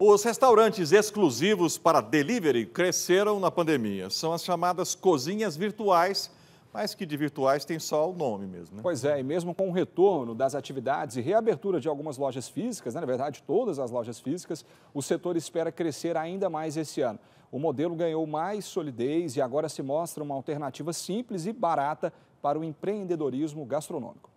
Os restaurantes exclusivos para delivery cresceram na pandemia. São as chamadas cozinhas virtuais, mas que de virtuais tem só o nome mesmo. Né? Pois é, e mesmo com o retorno das atividades e reabertura de algumas lojas físicas, né, na verdade todas as lojas físicas, o setor espera crescer ainda mais esse ano. O modelo ganhou mais solidez e agora se mostra uma alternativa simples e barata para o empreendedorismo gastronômico.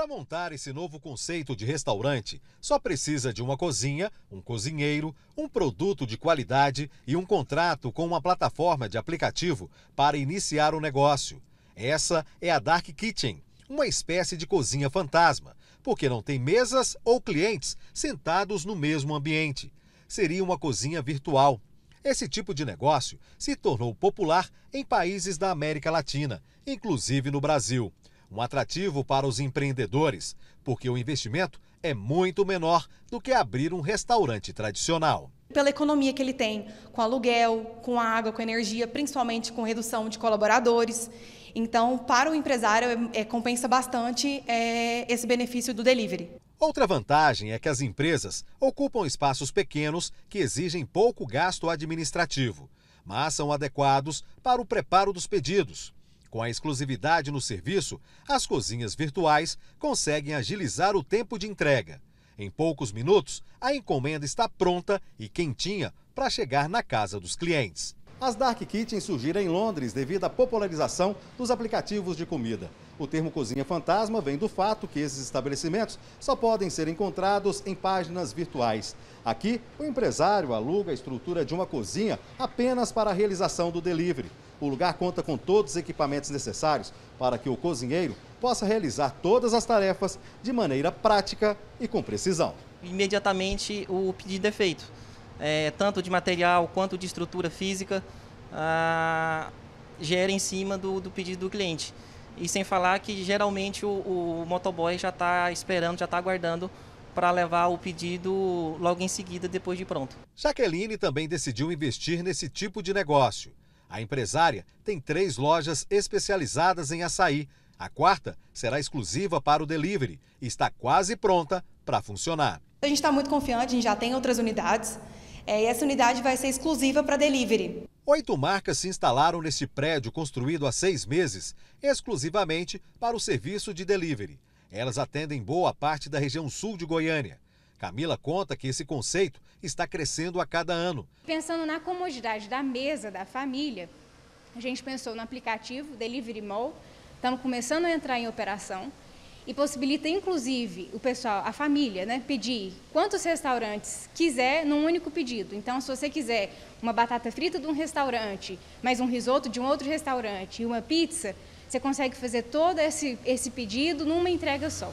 Para montar esse novo conceito de restaurante, só precisa de uma cozinha, um cozinheiro, um produto de qualidade e um contrato com uma plataforma de aplicativo para iniciar o negócio. Essa é a Dark Kitchen, uma espécie de cozinha fantasma, porque não tem mesas ou clientes sentados no mesmo ambiente. Seria uma cozinha virtual. Esse tipo de negócio se tornou popular em países da América Latina, inclusive no Brasil um atrativo para os empreendedores, porque o investimento é muito menor do que abrir um restaurante tradicional. Pela economia que ele tem, com aluguel, com água, com energia, principalmente com redução de colaboradores. Então, para o empresário, é, é compensa bastante é, esse benefício do delivery. Outra vantagem é que as empresas ocupam espaços pequenos que exigem pouco gasto administrativo, mas são adequados para o preparo dos pedidos com a exclusividade no serviço, as cozinhas virtuais conseguem agilizar o tempo de entrega. Em poucos minutos, a encomenda está pronta e quentinha para chegar na casa dos clientes. As dark kitchens surgiram em Londres devido à popularização dos aplicativos de comida. O termo cozinha fantasma vem do fato que esses estabelecimentos só podem ser encontrados em páginas virtuais. Aqui, o empresário aluga a estrutura de uma cozinha apenas para a realização do delivery. O lugar conta com todos os equipamentos necessários para que o cozinheiro possa realizar todas as tarefas de maneira prática e com precisão. Imediatamente o pedido é feito, é, tanto de material quanto de estrutura física, a, gera em cima do, do pedido do cliente. E sem falar que geralmente o, o motoboy já está esperando, já está aguardando para levar o pedido logo em seguida, depois de pronto. Jaqueline também decidiu investir nesse tipo de negócio. A empresária tem três lojas especializadas em açaí. A quarta será exclusiva para o delivery e está quase pronta para funcionar. A gente está muito confiante, a gente já tem outras unidades. É, e essa unidade vai ser exclusiva para delivery. Oito marcas se instalaram neste prédio construído há seis meses, exclusivamente para o serviço de delivery. Elas atendem boa parte da região sul de Goiânia. Camila conta que esse conceito está crescendo a cada ano. Pensando na comodidade da mesa da família, a gente pensou no aplicativo Delivery Mall, estamos começando a entrar em operação e possibilita inclusive o pessoal, a família, né, pedir quantos restaurantes quiser num único pedido. Então, se você quiser uma batata frita de um restaurante, mais um risoto de um outro restaurante e uma pizza, você consegue fazer todo esse, esse pedido numa entrega só.